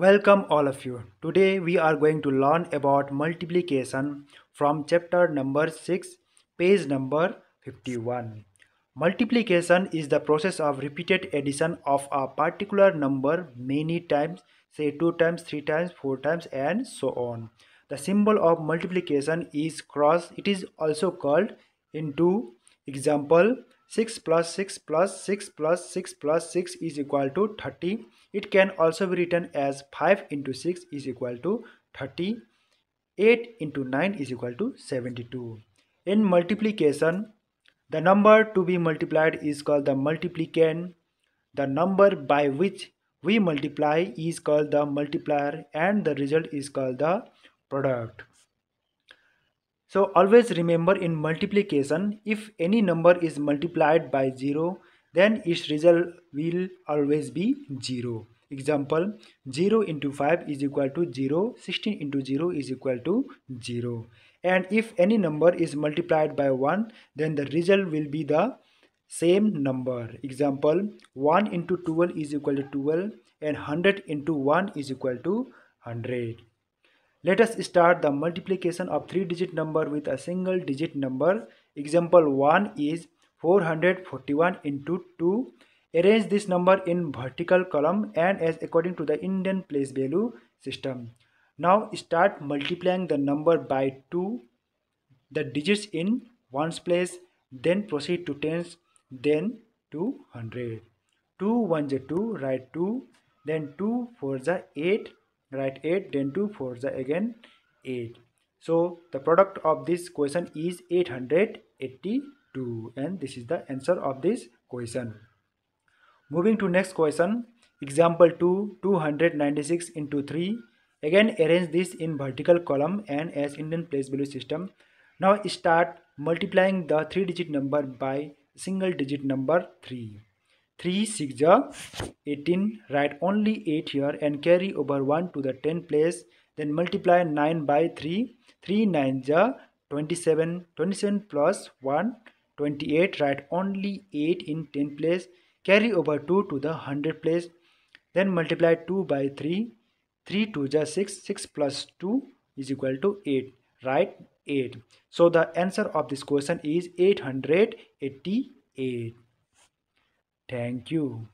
Welcome all of you. Today we are going to learn about multiplication from chapter number 6, page number 51. Multiplication is the process of repeated addition of a particular number many times, say 2 times, 3 times, 4 times and so on. The symbol of multiplication is cross. It is also called into example 6 plus 6 plus 6 plus 6 plus 6 is equal to 30. It can also be written as 5 into 6 is equal to 30. 8 into 9 is equal to 72. In multiplication, the number to be multiplied is called the multiplicand. The number by which we multiply is called the multiplier and the result is called the product. So always remember in multiplication, if any number is multiplied by 0, then its result will always be 0. Example, 0 into 5 is equal to 0, 16 into 0 is equal to 0. And if any number is multiplied by 1, then the result will be the same number. Example, 1 into 12 is equal to 12 and 100 into 1 is equal to 100. Let us start the multiplication of three-digit number with a single-digit number. Example 1 is 441 into 2. Arrange this number in vertical column and as according to the Indian place value system. Now start multiplying the number by 2, the digits in ones place, then proceed to tens, then to hundred. 2 1 2, write 2, then 2 4 the 8, write 8 then 2 4 the again 8 so the product of this question is 882 and this is the answer of this question moving to next question example 2 296 into 3 again arrange this in vertical column and as indian place value system now start multiplying the three digit number by single digit number 3 3 6 18 write only 8 here and carry over 1 to the 10 place then multiply 9 by 3 3 9 27 27 plus 1 28 write only 8 in 10 place carry over 2 to the 100 place then multiply 2 by 3 3 2 just 6 6 plus 2 is equal to 8 Write 8 so the answer of this question is 888 Thank you.